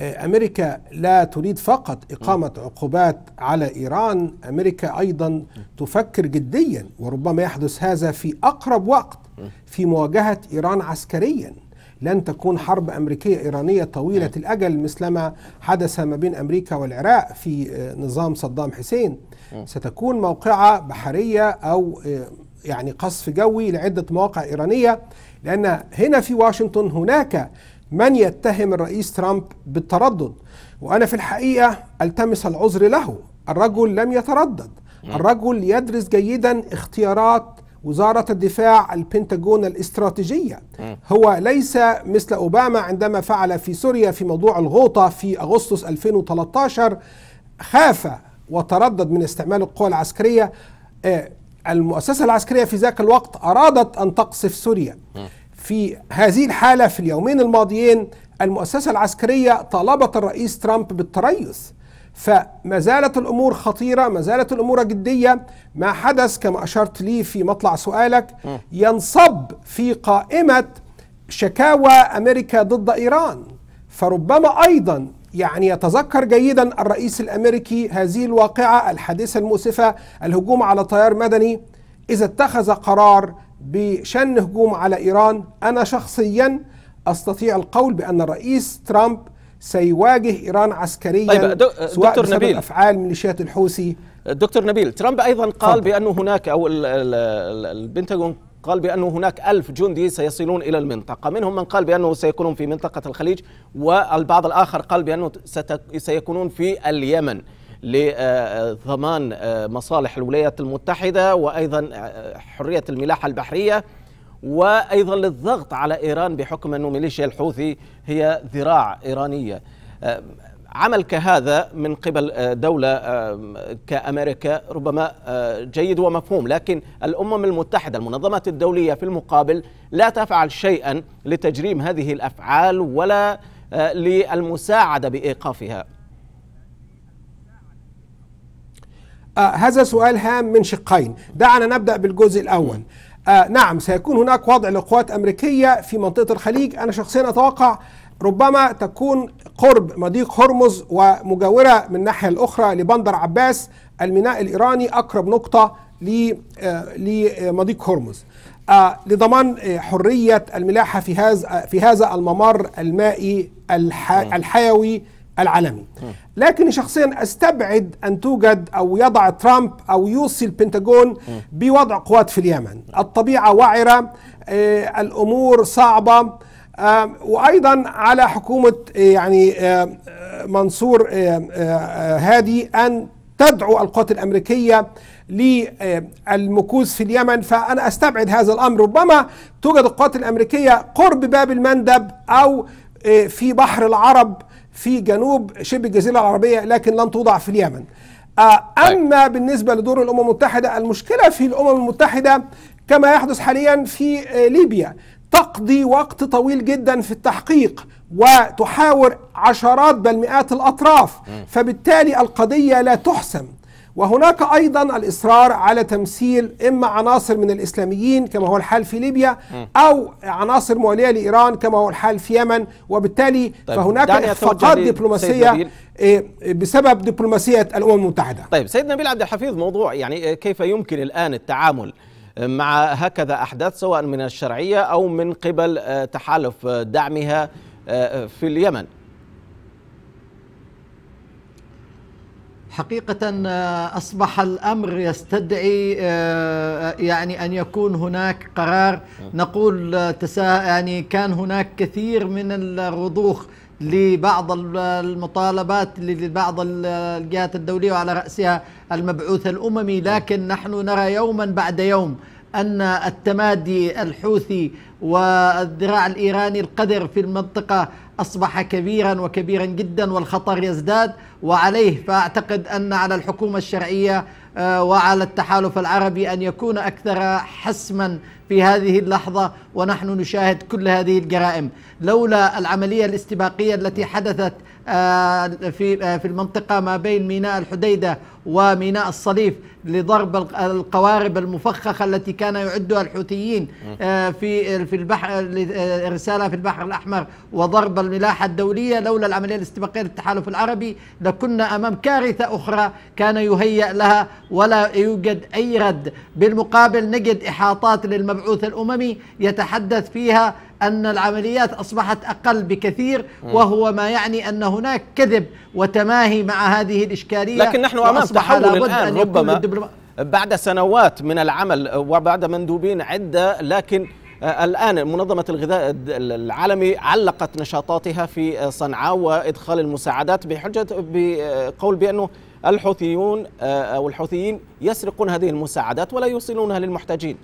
امريكا لا تريد فقط اقامه عقوبات على ايران، امريكا ايضا تفكر جديا وربما يحدث هذا في اقرب وقت في مواجهه ايران عسكريا. لن تكون حرب امريكيه ايرانيه طويله نعم. الاجل مثلما حدث ما بين امريكا والعراق في آه، نظام صدام حسين. نعم. ستكون موقعه بحريه او آه، يعني قصف جوي لعده مواقع ايرانيه لان هنا في واشنطن هناك من يتهم الرئيس ترامب بالتردد وأنا في الحقيقة ألتمس العذر له الرجل لم يتردد الرجل يدرس جيدا اختيارات وزارة الدفاع البنتاجون الاستراتيجية هو ليس مثل أوباما عندما فعل في سوريا في موضوع الغوطة في أغسطس 2013 خاف وتردد من استعمال القوى العسكرية آه، المؤسسة العسكرية في ذاك الوقت أرادت أن تقصف سوريا في هذه الحالة في اليومين الماضيين المؤسسة العسكرية طالبت الرئيس ترامب بالتريث فما زالت الامور خطيره ما زالت الامور جديه ما حدث كما اشرت لي في مطلع سؤالك ينصب في قائمه شكاوى امريكا ضد ايران فربما ايضا يعني يتذكر جيدا الرئيس الامريكي هذه الواقعه الحادثه المؤسفه الهجوم على طيار مدني اذا اتخذ قرار بشن هجوم على إيران أنا شخصيا أستطيع القول بأن الرئيس ترامب سيواجه إيران عسكريا طيب سواء دكتور نبيل أفعال ميليشيات الحوثي دكتور نبيل ترامب أيضا قال بأنه هناك أو البنتاغون قال بأنه هناك ألف جندي سيصلون إلى المنطقة منهم من قال بأنه سيكونون في منطقة الخليج والبعض الآخر قال بأنه سيكونون في اليمن لضمان مصالح الولايات المتحدة وأيضا حرية الملاحة البحرية وأيضا للضغط على إيران بحكم أن ميليشيا الحوثي هي ذراع إيرانية عمل كهذا من قبل دولة كأمريكا ربما جيد ومفهوم لكن الأمم المتحدة المنظمات الدولية في المقابل لا تفعل شيئا لتجريم هذه الأفعال ولا للمساعدة بإيقافها آه هذا سؤال هام من شقين دعنا نبدأ بالجزء الأول آه نعم سيكون هناك وضع لقوات أمريكية في منطقة الخليج أنا شخصيا أتوقع ربما تكون قرب مضيق هرمز ومجاورة من الناحية الأخرى لبندر عباس الميناء الإيراني أقرب نقطة آه، لمضيق هرمز آه، لضمان آه، حرية الملاحة في هذا في هذا الممر المائي نعم. الحيوي العالمي لكن شخصيا استبعد ان توجد او يضع ترامب او يوصي البنتاجون بوضع قوات في اليمن الطبيعه وعره آه، الامور صعبه آه، وايضا على حكومه آه، يعني منصور هادي ان تدعو القوات الامريكيه للمكوث في اليمن فانا استبعد هذا الامر ربما توجد القوات الامريكيه قرب باب المندب او في بحر العرب في جنوب شبه الجزيرة العربية لكن لن توضع في اليمن آه، طيب. أما بالنسبة لدور الأمم المتحدة المشكلة في الأمم المتحدة كما يحدث حاليا في آه، ليبيا تقضي وقت طويل جدا في التحقيق وتحاور عشرات بل مئات الأطراف فبالتالي القضية لا تحسم وهناك أيضا الإصرار على تمثيل إما عناصر من الإسلاميين كما هو الحال في ليبيا أو عناصر موالية لإيران كما هو الحال في يمن وبالتالي طيب فهناك إخفاقات دبلوماسية إيه، بسبب دبلوماسية الأمم المتحدة طيب سيد نبيل عبد الحفيظ موضوع يعني كيف يمكن الآن التعامل مع هكذا أحداث سواء من الشرعية أو من قبل آه، تحالف دعمها آه، في اليمن حقيقة آه، أصبح الأمر يستدعي آه، يعني أن يكون هناك قرار نعم. نقول آه، تسا يعني كان هناك كثير من الرضوخ لبعض المطالبات لبعض الجهات الدولية وعلى رأسها المبعوث الأممي نعم. لكن نحن نرى يوما بعد يوم أن التمادي الحوثي والذراع الإيراني القدر في المنطقة أصبح كبيرا وكبيرا جدا والخطر يزداد وعليه فأعتقد أن على الحكومة الشرعية آه، وعلى التحالف العربي أن يكون أكثر حسما في هذه اللحظة ونحن نشاهد كل هذه الجرائم لولا العملية الاستباقية التي حدثت آه، في آه، في المنطقة ما بين ميناء الحديدة وميناء الصليف لضرب القوارب المفخخة التي كان يعدها الحوثيين آه، في في البحر لارسالها في البحر الأحمر وضرب الملاحة الدولية لولا العملية الاستباقية للتحالف العربي لكنا أمام كارثة أخرى كان يهيأ لها ولا يوجد أي رد بالمقابل نجد إحاطات للمبعوث الأممي يتحدث فيها أن العمليات أصبحت أقل بكثير وهو ما يعني أن هناك كذب وتماهي مع هذه الإشكالية لكن نحن أمام تحول الآن ربما بعد سنوات من العمل وبعد مندوبين عدة لكن آه، الآن منظمة الغذاء العالمي علقت نشاطاتها في صنعاء وإدخال المساعدات بحجة بقول بأنه الحوثيون آه، أو الحوثيين يسرقون هذه المساعدات ولا يوصلونها للمحتاجين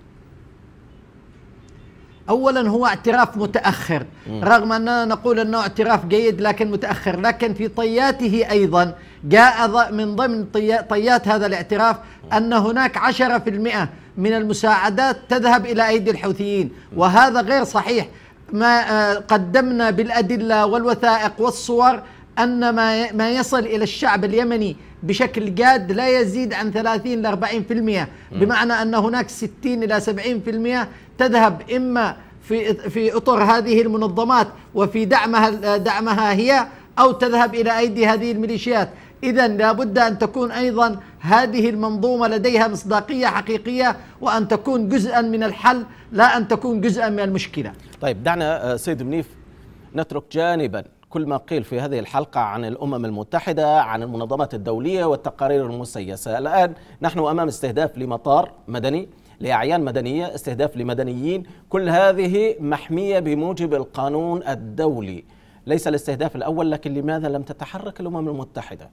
اولا هو اعتراف متاخر رغم اننا نقول انه اعتراف جيد لكن متاخر لكن في طياته ايضا جاء من ضمن طيات هذا الاعتراف ان هناك 10% من المساعدات تذهب الى ايدي الحوثيين وهذا غير صحيح ما آه، قدمنا بالادله والوثائق والصور أن ما ما يصل إلى الشعب اليمني بشكل جاد لا يزيد عن 30 ل 40% بمعنى أن هناك 60 إلى 70% تذهب إما في في اطر هذه المنظمات وفي دعمها دعمها هي او تذهب الى ايدي هذه الميليشيات اذا لابد ان تكون ايضا هذه المنظومه لديها مصداقيه حقيقيه وان تكون جزءا من الحل لا ان تكون جزءا من المشكله طيب دعنا آه، سيد منيف نترك جانبا كل ما قيل في هذه الحلقة عن الأمم المتحدة عن المنظمات الدولية والتقارير المسيسة الآن نحن أمام استهداف لمطار مدني لأعيان مدنية استهداف لمدنيين كل هذه محمية بموجب القانون الدولي ليس الاستهداف الأول لكن لماذا لم تتحرك الأمم المتحدة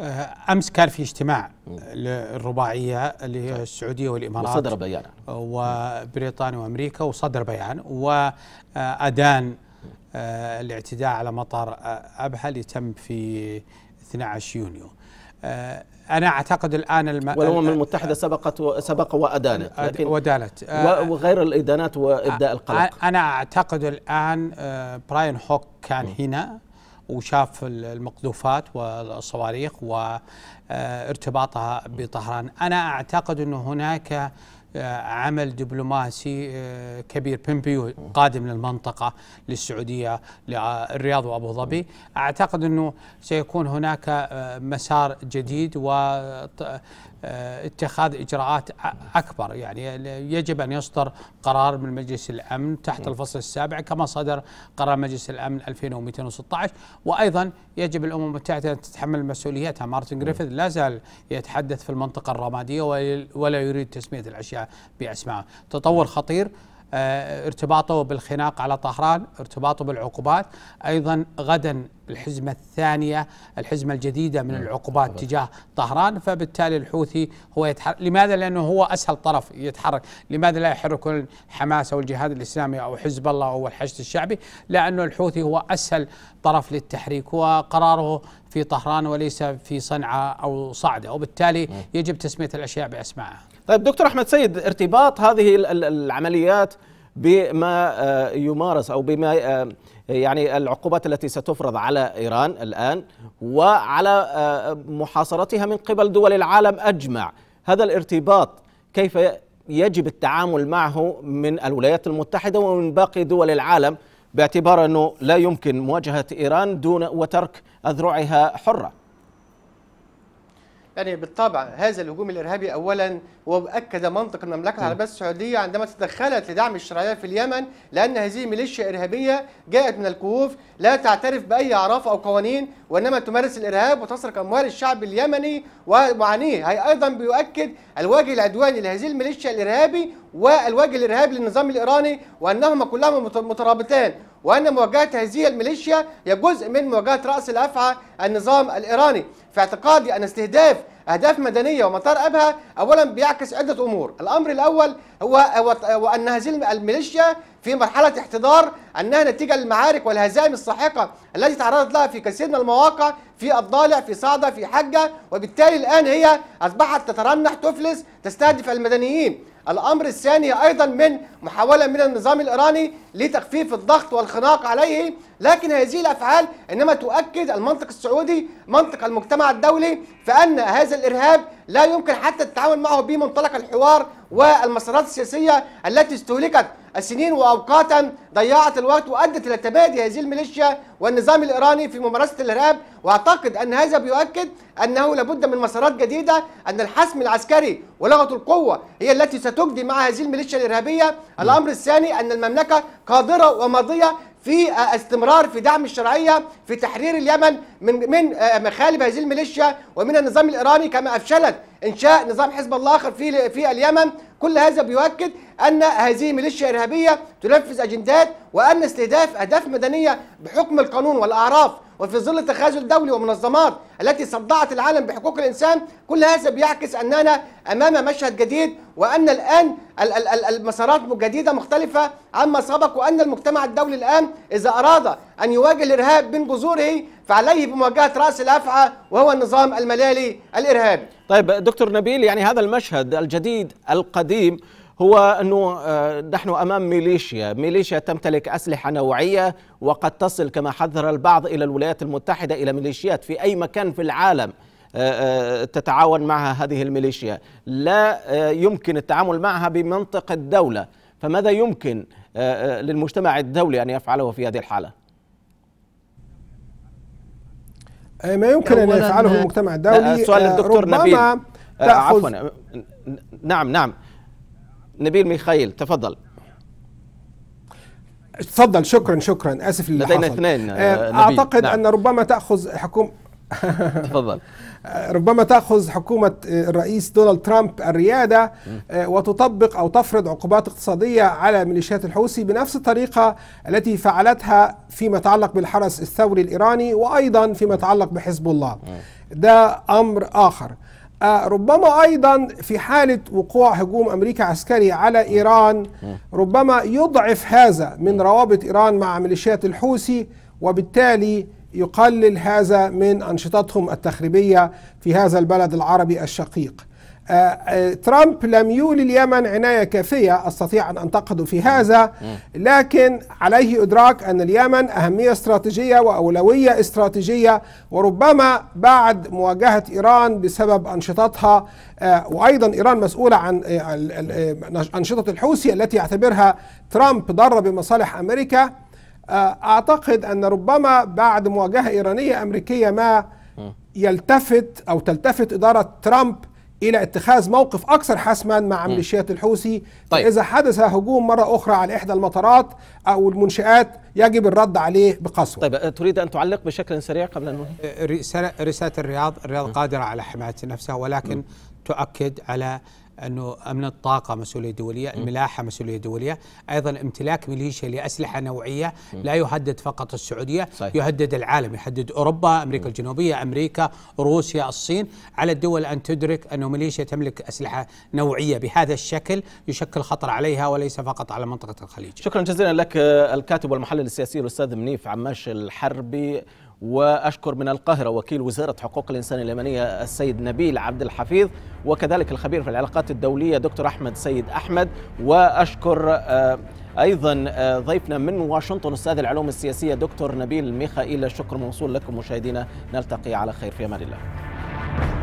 آه، امس كان في اجتماع للرباعيه اللي هي السعودية والامارات وصدر بيان وبريطانيا وامريكا وصدر بيان وادان آه، الاعتداء على مطار أبها اللي تم في 12 يونيو آه، انا اعتقد الان الم... والامم المتحده سبقت و... سبق وادانت لكن ودانت آه، وغير الادانات وابداء القلق انا اعتقد الان براين هوك كان هنا وشاف المقذوفات والصواريخ وارتباطها بطهران انا اعتقد انه هناك عمل دبلوماسي آه، كبير بومبيو قادم للمنطقة للسعودية للرياض وأبو ظبي أعتقد أنه سيكون هناك آه، مسار جديد و آه، اتخاذ اجراءات اكبر يعني يجب ان يصدر قرار من مجلس الامن تحت الفصل السابع كما صدر قرار مجلس الامن 2216 وايضا يجب الامم المتحده ان تتحمل مسؤوليتها مارتن جريفيث لا زال يتحدث في المنطقه الرماديه ولا يريد تسميه الاشياء باسمائها تطور خطير آه، ارتباطه بالخناق على طهران ارتباطه بالعقوبات أيضا غدا الحزمة الثانية الحزمة الجديدة من نعم، العقوبات تجاه طهران فبالتالي الحوثي هو يتحرك لماذا لأنه هو أسهل طرف يتحرك لماذا لا يحركون حماس أو الجهاد الإسلامي أو حزب الله أو الحشد الشعبي لأنه الحوثي هو أسهل طرف للتحريك وقراره في طهران وليس في صنعاء أو صعدة وبالتالي نعم. يجب تسمية الأشياء بأسمائها طيب دكتور احمد سيد ارتباط هذه العمليات بما آه، يمارس او بما آه، يعني العقوبات التي ستفرض على ايران الان وعلى آه، محاصرتها من قبل دول العالم اجمع هذا الارتباط كيف يجب التعامل معه من الولايات المتحده ومن باقي دول العالم باعتبار انه لا يمكن مواجهه ايران دون وترك اذرعها حره يعني بالطبع هذا الهجوم الارهابي اولا واكد منطق المملكه العربيه نعم. السعوديه عندما تدخلت لدعم الشرعيه في اليمن لان هذه ميليشيا ارهابيه جاءت من الكهوف لا تعترف باي اعراف او قوانين وإنما تمارس الإرهاب وتسرق أموال الشعب اليمني ومعانيه هي أيضا بيؤكد الوجه العدواني لهذه الميليشيا الإرهابي والوجه الإرهابي للنظام الإيراني وأنهما كلهما مترابطان وأن مواجهة هذه الميليشيا هي جزء من مواجهة رأس الأفعى النظام الإيراني في اعتقادي أن استهداف أهداف مدنية ومطار أبها أولا بيعكس عدة أمور الأمر الأول هو, هو أن هذه الميليشيا في مرحلة احتضار أنها نتيجة للمعارك والهزائم الساحقة التي تعرضت لها في كثير من المواقع في الضالع في صعدة في حجة وبالتالي الآن هي أصبحت تترنح تفلس تستهدف المدنيين الأمر الثاني أيضا من محاولة من النظام الإيراني لتخفيف الضغط والخناق عليه لكن هذه الأفعال إنما تؤكد المنطق السعودي منطق المجتمع الدولي فأن هذا الإرهاب لا يمكن حتى التعامل معه بمنطلق الحوار والمسارات السياسية التي استهلكت السنين وأوقاتا ضيعت الوقت وأدت إلى تبادي هذه الميليشيا والنظام الإيراني في ممارسة الإرهاب وأعتقد أن هذا بيؤكد أنه لابد من مسارات جديدة أن الحسم العسكري ولغة القوة هي التي ستجدي مع هذه الميليشيا الإرهابية الأمر الثاني أن المملكة قادرة وماضية في آه، استمرار في دعم الشرعيه في تحرير اليمن من من آه، مخالب هذه الميليشيا ومن النظام الايراني كما افشلت انشاء نظام حزب الله اخر في في اليمن كل هذا بيؤكد ان هذه ميليشيا ارهابيه تنفذ اجندات وان استهداف اهداف مدنيه بحكم القانون والاعراف وفي ظل تخاذل دولي ومنظمات التي صدعت العالم بحقوق الإنسان كل هذا بيعكس أننا أمام مشهد جديد وأن الآن المسارات جديدة مختلفة عما سبق وأن المجتمع الدولي الآن إذا أراد أن يواجه الإرهاب من جذوره فعليه بمواجهة رأس الأفعى وهو النظام الملالي الإرهابي طيب دكتور نبيل يعني هذا المشهد الجديد القديم هو أنه آه، نحن أمام ميليشيا ميليشيا تمتلك أسلحة نوعية وقد تصل كما حذر البعض إلى الولايات المتحدة إلى ميليشيات في أي مكان في العالم آه، آه، تتعاون معها هذه الميليشيا لا يمكن التعامل معها بمنطق الدولة فماذا يمكن للمجتمع الدولي أن يفعله في هذه الحالة؟ ما يمكن ان يفعله المجتمع الدولي سؤال الدكتور نبيل عفوا نعم نعم نبيل ميخائيل تفضل تفضل شكرا شكرا اسف اللي لدينا حصل. اثنين آه، آه، اعتقد نعم. ان ربما تاخذ حكومه تفضل ربما تاخذ حكومه آه، الرئيس دونالد ترامب الرياده وتطبق او تفرض عقوبات اقتصاديه على ميليشيات الحوثي بنفس الطريقه التي فعلتها فيما يتعلق بالحرس الثوري الايراني وايضا فيما يتعلق بحزب الله ده امر اخر آه، ربما أيضا في حالة وقوع هجوم أمريكا عسكري على إيران ربما يضعف هذا من روابط إيران مع ميليشيات الحوثي وبالتالي يقلل هذا من أنشطتهم التخريبية في هذا البلد العربي الشقيق آه، آه، ترامب لم يولي اليمن عناية كافية أستطيع أن أنتقده في هذا لكن عليه إدراك أن اليمن أهمية استراتيجية وأولوية استراتيجية وربما بعد مواجهة إيران بسبب أنشطتها آه، وأيضا إيران مسؤولة عن أنشطة الحوثي التي يعتبرها ترامب ضارة بمصالح أمريكا أعتقد أن ربما بعد مواجهة إيرانية أمريكية ما يلتفت أو تلتفت إدارة ترامب الى اتخاذ موقف اكثر حسما مع ميليشيات الحوثي طيب. اذا حدث هجوم مره اخرى على احدى المطارات او المنشات يجب الرد عليه بقسوه طيب أه، تريد ان تعلق بشكل سريع قبل ان أه، رساله الرياض الرياض قادره على حمايه نفسها ولكن م. تؤكد على انه امن الطاقه مسؤوليه دوليه، الملاحه مسؤوليه دوليه، ايضا امتلاك ميليشيا لاسلحه نوعيه لا يهدد فقط السعوديه، صحيح. يهدد العالم، يهدد اوروبا، امريكا الجنوبيه، امريكا، روسيا، الصين، على الدول ان تدرك انه ميليشيا تملك اسلحه نوعيه بهذا الشكل يشكل خطر عليها وليس فقط على منطقه الخليج. شكرا جزيلا لك الكاتب والمحلل السياسي الاستاذ منيف عماش الحربي واشكر من القاهره وكيل وزاره حقوق الانسان اليمنيه السيد نبيل عبد الحفيظ وكذلك الخبير في العلاقات الدوليه دكتور احمد سيد احمد واشكر آه، ايضا آه، ضيفنا من واشنطن استاذ العلوم السياسيه دكتور نبيل ميخائيل الشكر موصول لكم مشاهدينا نلتقي على خير في امان الله